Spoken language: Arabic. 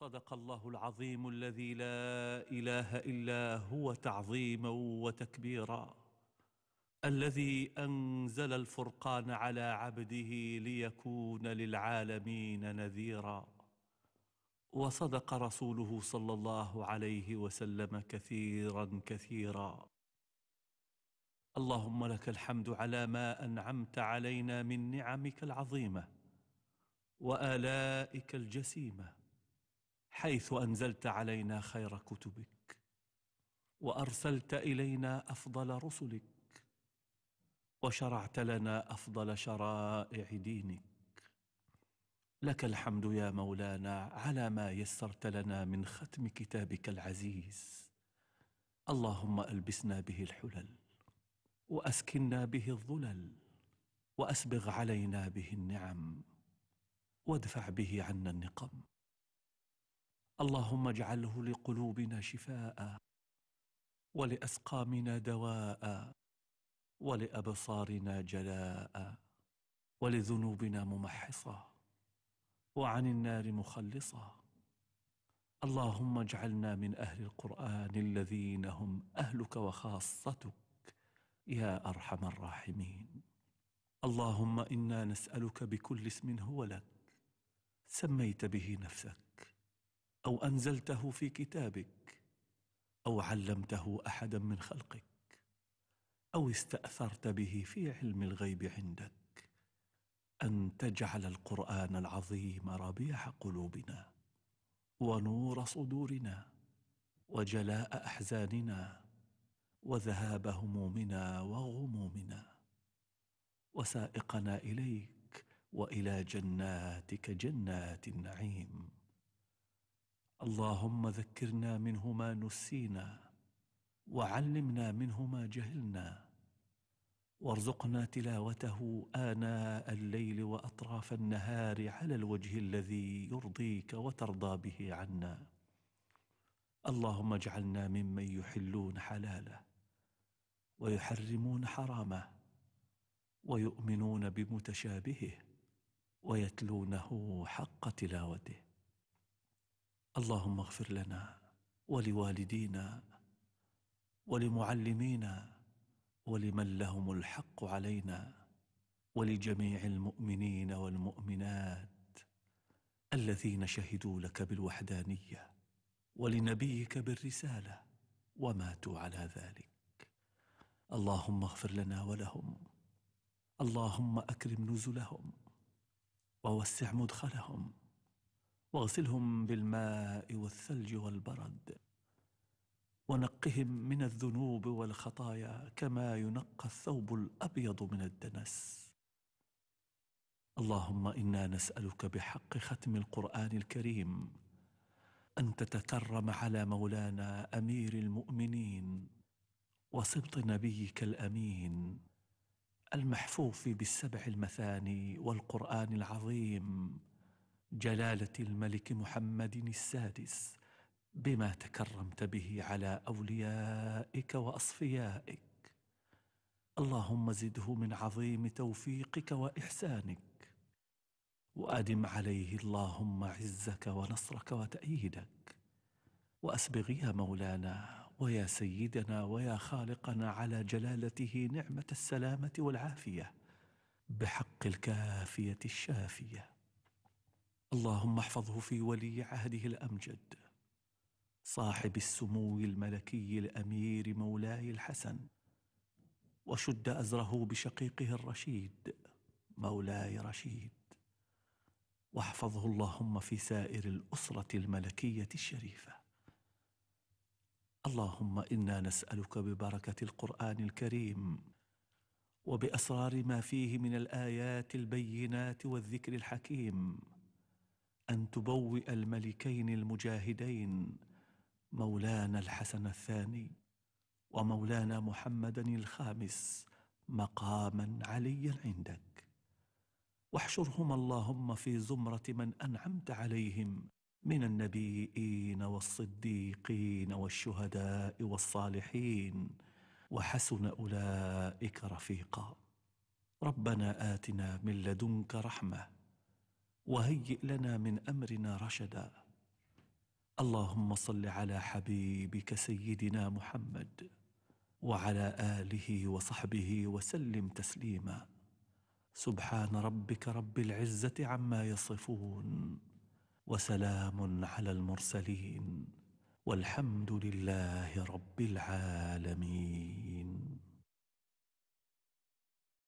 صدق الله العظيم الذي لا اله الا هو تعظيما وتكبيرا الذي انزل الفرقان على عبده ليكون للعالمين نذيرا وصدق رسوله صلى الله عليه وسلم كثيرا كثيرا اللهم لك الحمد على ما انعمت علينا من نعمك العظيمه والائك الجسيمه حيث انزلت علينا خير كتبك وارسلت الينا افضل رسلك وشرعت لنا افضل شرائع دينك لك الحمد يا مولانا على ما يسرت لنا من ختم كتابك العزيز اللهم البسنا به الحلل واسكنا به الظلل واسبغ علينا به النعم وادفع به عنا النقم اللهم اجعله لقلوبنا شفاء ولاسقامنا دواء ولابصارنا جلاء ولذنوبنا ممحصه وعن النار مخلصه اللهم اجعلنا من اهل القران الذين هم اهلك وخاصتك يا ارحم الراحمين اللهم انا نسالك بكل اسم هو لك سميت به نفسك او انزلته في كتابك او علمته احدا من خلقك او استاثرت به في علم الغيب عندك ان تجعل القران العظيم ربيع قلوبنا ونور صدورنا وجلاء احزاننا وذهاب همومنا وغمومنا وسائقنا اليك والى جناتك جنات النعيم اللهم ذكرنا منه ما نسينا وعلمنا منه ما جهلنا وارزقنا تلاوته آناء الليل وأطراف النهار على الوجه الذي يرضيك وترضى به عنا اللهم اجعلنا ممن يحلون حلاله ويحرمون حرامه ويؤمنون بمتشابهه ويتلونه حق تلاوته اللهم اغفر لنا ولوالدينا ولمعلمينا ولمن لهم الحق علينا ولجميع المؤمنين والمؤمنات الذين شهدوا لك بالوحدانيه ولنبيك بالرساله وماتوا على ذلك اللهم اغفر لنا ولهم اللهم اكرم نزلهم ووسع مدخلهم واغسلهم بالماء والثلج والبرد ونقهم من الذنوب والخطايا كما ينقى الثوب الابيض من الدنس اللهم انا نسالك بحق ختم القران الكريم ان تتكرم على مولانا امير المؤمنين وسبط نبيك الامين المحفوف بالسبع المثاني والقران العظيم جلاله الملك محمد السادس بما تكرمت به على اوليائك واصفيائك اللهم زده من عظيم توفيقك واحسانك وادم عليه اللهم عزك ونصرك وتاييدك واسبغ يا مولانا ويا سيدنا ويا خالقنا على جلالته نعمه السلامه والعافيه بحق الكافيه الشافيه اللهم احفظه في ولي عهده الامجد صاحب السمو الملكي الامير مولاي الحسن وشد ازره بشقيقه الرشيد مولاي رشيد واحفظه اللهم في سائر الاسره الملكيه الشريفه اللهم انا نسالك ببركه القران الكريم وباسرار ما فيه من الايات البينات والذكر الحكيم أن تبوئ الملكين المجاهدين مولانا الحسن الثاني ومولانا محمدا الخامس مقاما عليا عندك واحشرهما اللهم في زمرة من أنعمت عليهم من النبيين والصديقين والشهداء والصالحين وحسن أولئك رفيقا ربنا آتنا من لدنك رحمه وهيئ لنا من امرنا رشدا اللهم صل على حبيبك سيدنا محمد وعلى اله وصحبه وسلم تسليما سبحان ربك رب العزه عما يصفون وسلام على المرسلين والحمد لله رب العالمين